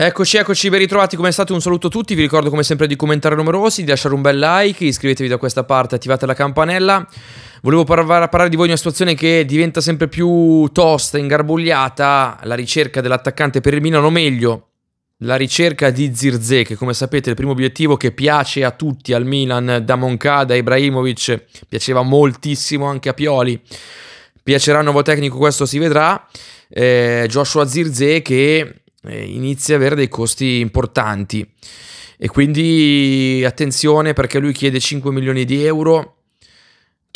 Eccoci, eccoci, ben ritrovati, come state? Un saluto a tutti, vi ricordo come sempre di commentare numerosi, di lasciare un bel like, iscrivetevi da questa parte, attivate la campanella. Volevo parlare di voi di una situazione che diventa sempre più tosta, ingarbugliata, la ricerca dell'attaccante per il Milan, o meglio, la ricerca di Zirze, che come sapete è il primo obiettivo che piace a tutti, al Milan, da Moncada, Ibrahimovic, piaceva moltissimo anche a Pioli. Piacerà al nuovo tecnico, questo si vedrà. Eh, Joshua Zirze che inizia inizi a avere dei costi importanti. E quindi attenzione perché lui chiede 5 milioni di euro.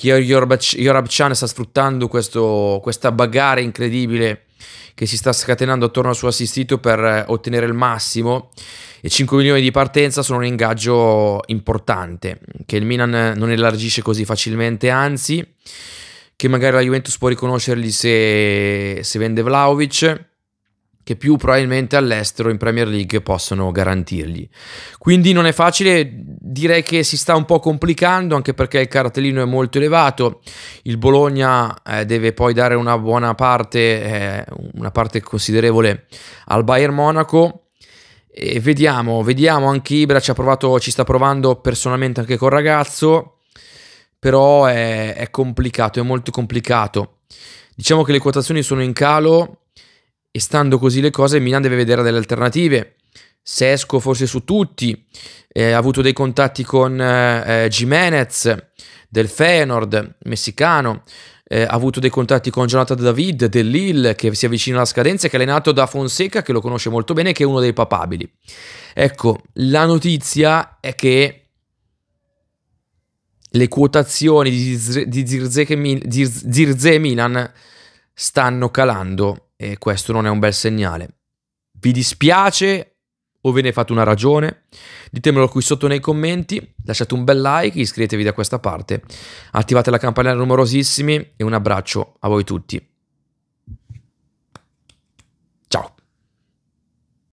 Yorabchan sta sfruttando questo, questa bagarre incredibile che si sta scatenando attorno al suo assistito per eh, ottenere il massimo e 5 milioni di partenza sono un ingaggio importante che il Milan non elargisce così facilmente anzi che magari la Juventus può riconoscergli se, se vende Vlaovic che più probabilmente all'estero in Premier League possono garantirgli. Quindi non è facile, direi che si sta un po' complicando anche perché il cartellino è molto elevato, il Bologna eh, deve poi dare una buona parte, eh, una parte considerevole al Bayern Monaco. E vediamo, vediamo anche Ibra ci, provato, ci sta provando personalmente anche col ragazzo, però è, è complicato, è molto complicato. Diciamo che le quotazioni sono in calo, e stando così le cose, Milan deve vedere delle alternative. Sesco forse su tutti, eh, ha avuto dei contatti con eh, eh Jimenez del Feyenoord, messicano, eh, ha avuto dei contatti con Jonathan David dell'Ill che si avvicina alla scadenza e che è allenato da Fonseca che lo conosce molto bene che è uno dei papabili. Ecco, la notizia è che le quotazioni di Zirze, di Zirze, Milan stanno calando e questo non è un bel segnale. Vi dispiace o ve ne fate una ragione? Ditemelo qui sotto nei commenti, lasciate un bel like, iscrivetevi da questa parte, attivate la campanella numerosissimi e un abbraccio a voi tutti.